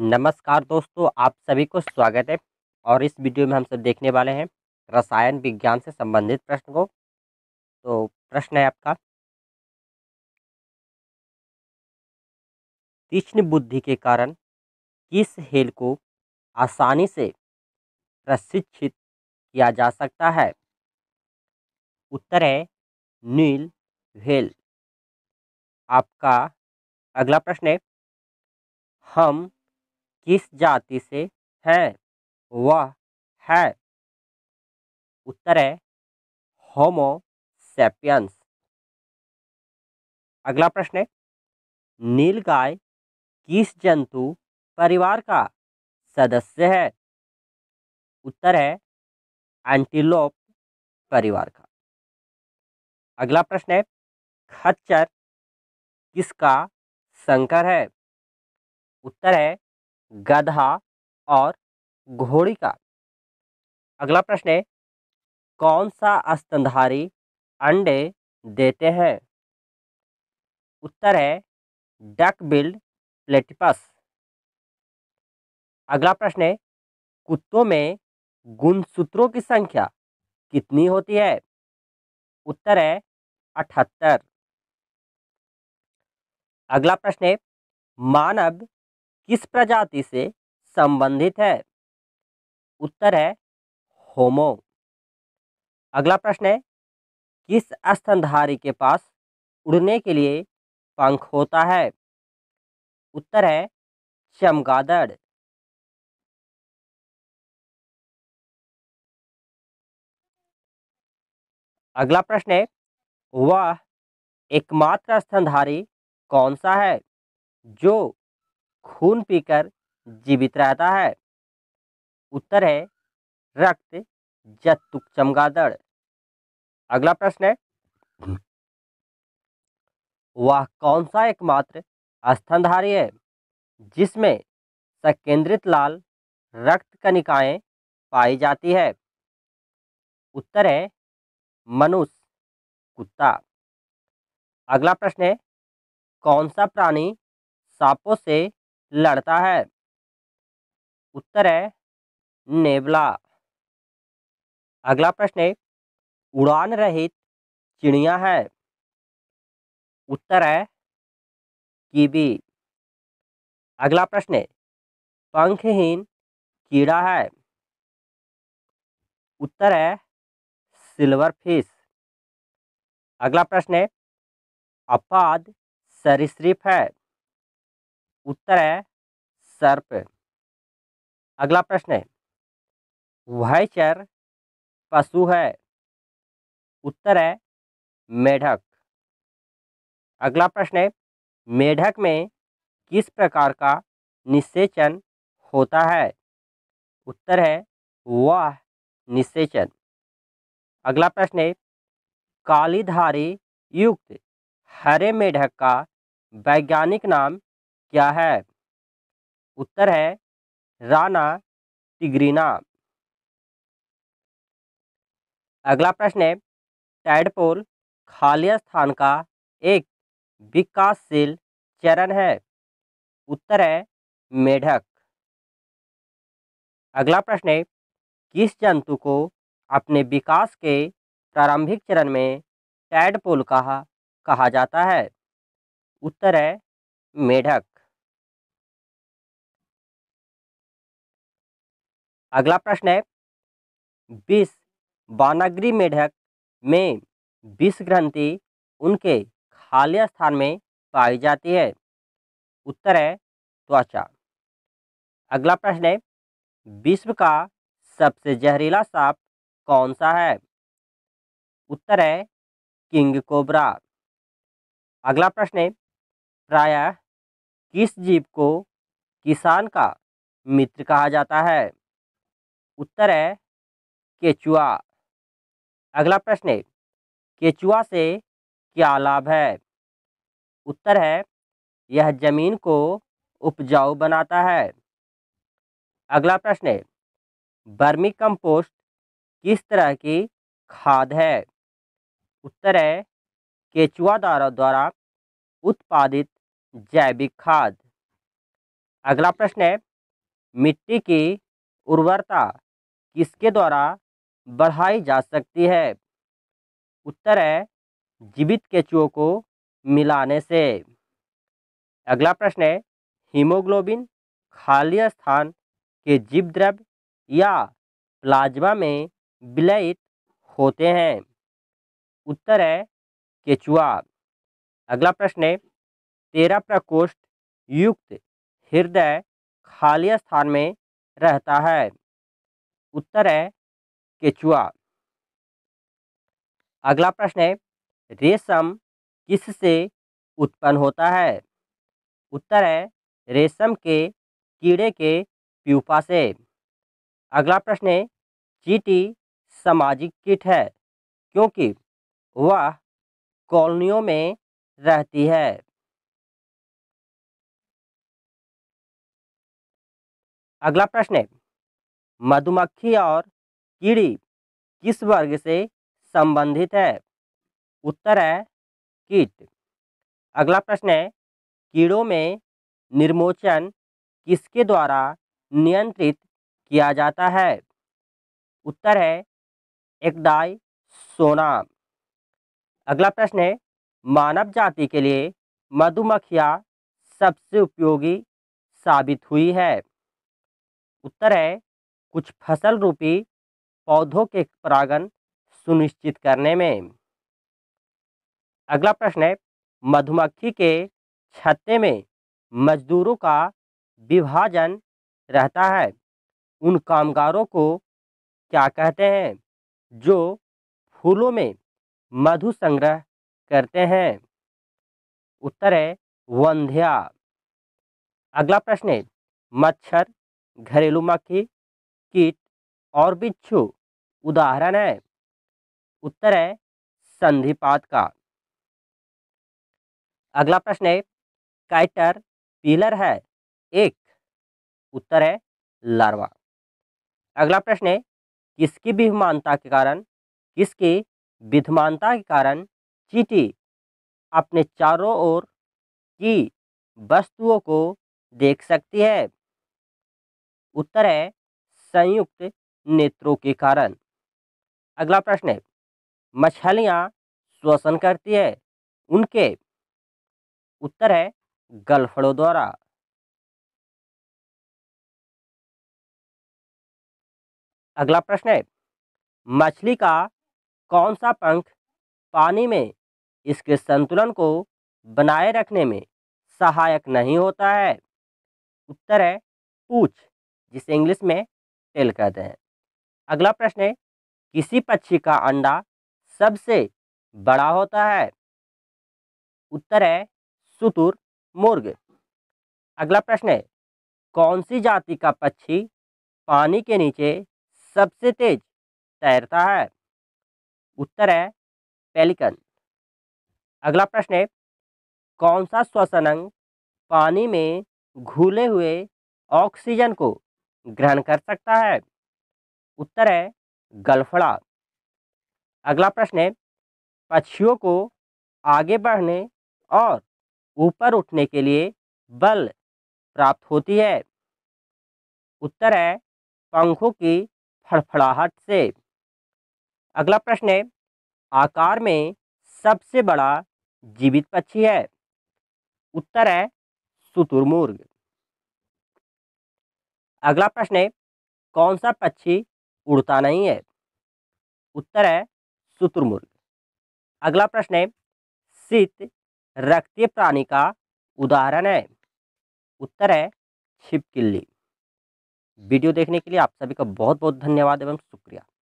नमस्कार दोस्तों आप सभी को स्वागत है और इस वीडियो में हम सब देखने वाले हैं रसायन विज्ञान से संबंधित प्रश्न को तो प्रश्न है आपका तीक्ष्ण बुद्धि के कारण किस हेल को आसानी से प्रशिक्षित किया जा सकता है उत्तर है नील हेल आपका अगला प्रश्न है हम किस जाति से है वह है उत्तर है होमो सेपियंस अगला प्रश्न है नील गाय किस जंतु परिवार का सदस्य है उत्तर है एंटीलोप परिवार का अगला प्रश्न है खच्चर किसका संकर है उत्तर है गधा और घोड़ी का अगला प्रश्न है कौन सा स्तनधारी अंडे देते हैं उत्तर है डक बिल्ड प्लेटिपस अगला प्रश्न है कुत्तों में गुणसूत्रों की संख्या कितनी होती है उत्तर है अठहत्तर अगला प्रश्न है मानव किस प्रजाति से संबंधित है उत्तर है होमो अगला प्रश्न है किस स्तनधारी के पास उड़ने के लिए पंख होता है उत्तर है चमगादड़ अगला प्रश्न है वह एकमात्र स्तनधारी कौन सा है जो खून पीकर जीवित रहता है उत्तर है रक्त जत्तुक चमगादड़ अगला प्रश्न है वह कौन सा एकमात्र स्तनधारी है जिसमें संकेंद्रित लाल रक्त कणिकाएं पाई जाती है उत्तर है मनुष्य कुत्ता अगला प्रश्न है कौन सा प्राणी सांपों से लड़ता है उत्तर है नेवला अगला प्रश्न है उड़ान रहित चिड़िया है उत्तर है कीवी अगला प्रश्न है पंखहीन कीड़ा है उत्तर है सिल्वर फिश अगला प्रश्न है अपाद सरीसृप है उत्तर है सर्प अगला प्रश्न है वह चर पशु है उत्तर है मेढक अगला प्रश्न है मेढक में किस प्रकार का निषेचन होता है उत्तर है वह निषेचन अगला प्रश्न है कालीधारी युक्त हरे मेढक का वैज्ञानिक नाम क्या है उत्तर है राना टिग्रीना अगला प्रश्न है टैडपोल खालिया स्थान का एक विकासशील चरण है उत्तर है मेढक अगला प्रश्न है किस जंतु को अपने विकास के प्रारंभिक चरण में टैडपोल कहा कहा जाता है उत्तर है मेढक अगला प्रश्न है विष बानाग्री मेढक में विष ग्रंथि उनके खाली स्थान में पाई जाती है उत्तर है त्वचा अगला प्रश्न है विश्व का सबसे जहरीला सांप कौन सा है उत्तर है किंग कोबरा अगला प्रश्न है प्रायः किस जीव को किसान का मित्र कहा जाता है उत्तर है केचुआ अगला प्रश्न है केचुआ से क्या लाभ है उत्तर है यह जमीन को उपजाऊ बनाता है अगला प्रश्न है बर्मी कंपोस्ट किस तरह की खाद है उत्तर है केचुआ द्वारा द्वारा उत्पादित जैविक खाद अगला प्रश्न है मिट्टी की उर्वरता किसके द्वारा बढ़ाई जा सकती है उत्तर है जीवित केचुओं को मिलाने से अगला प्रश्न है हीमोग्लोबिन खाली स्थान के जीव द्रव्य या प्लाज्मा में विलयित होते हैं उत्तर है केचुआ अगला प्रश्न है तेरा प्रकोष्ठ युक्त हृदय खाली स्थान में रहता है उत्तर है केचुआ अगला प्रश्न है रेशम किससे उत्पन्न होता है उत्तर है रेशम के कीड़े के प्यूपा से अगला प्रश्न है चीटी सामाजिक कीट है क्योंकि वह कॉलोनियों में रहती है अगला प्रश्न है मधुमक्खी और कीड़ी किस वर्ग से संबंधित है उत्तर है कीट अगला प्रश्न है कीड़ों में निर्मोचन किसके द्वारा नियंत्रित किया जाता है उत्तर है एकदाई सोना अगला प्रश्न है मानव जाति के लिए मधुमक्खियाँ सबसे उपयोगी साबित हुई है उत्तर है कुछ फसल रूपी पौधों के परागण सुनिश्चित करने में अगला प्रश्न है मधुमक्खी के छत्ते में मजदूरों का विभाजन रहता है उन कामगारों को क्या कहते हैं जो फूलों में मधु संग्रह करते हैं उत्तर है वंध्या अगला प्रश्न है मच्छर घरेलू मक्खी कीट और बिच्छू उदाहरण है उत्तर है संधिपात का अगला प्रश्न है काइटर पीलर है एक उत्तर है लार्वा अगला प्रश्न है किसकी विधमानता के कारण किसकी विधमानता के कारण चीटी अपने चारों ओर की वस्तुओं को देख सकती है उत्तर है संयुक्त नेत्रों के कारण अगला प्रश्न है मछलियाँ श्वसन करती है उनके उत्तर है गलफड़ों द्वारा अगला प्रश्न है मछली का कौन सा पंख पानी में इसके संतुलन को बनाए रखने में सहायक नहीं होता है उत्तर है पूछ जिसे इंग्लिश में टेल कहते हैं अगला प्रश्न है किसी पक्षी का अंडा सबसे बड़ा होता है उत्तर है सुतुर मुर्ग अगला प्रश्न है कौन सी जाति का पक्षी पानी के नीचे सबसे तेज तैरता है उत्तर है पेलिकन अगला प्रश्न है कौन सा श्वसन अंग पानी में घुले हुए ऑक्सीजन को ग्रहण कर सकता है उत्तर है गलफड़ा अगला प्रश्न है पक्षियों को आगे बढ़ने और ऊपर उठने के लिए बल प्राप्त होती है उत्तर है पंखों की फड़फड़ाहट से अगला प्रश्न है आकार में सबसे बड़ा जीवित पक्षी है उत्तर है शुतुरमुर्ग अगला प्रश्न है कौन सा पक्षी उड़ता नहीं है उत्तर है शुतुरमुर्ग अगला प्रश्न है शीत रक्तीय प्राणी का उदाहरण है उत्तर है छिपकिल्ली वीडियो देखने के लिए आप सभी का बहुत बहुत धन्यवाद एवं शुक्रिया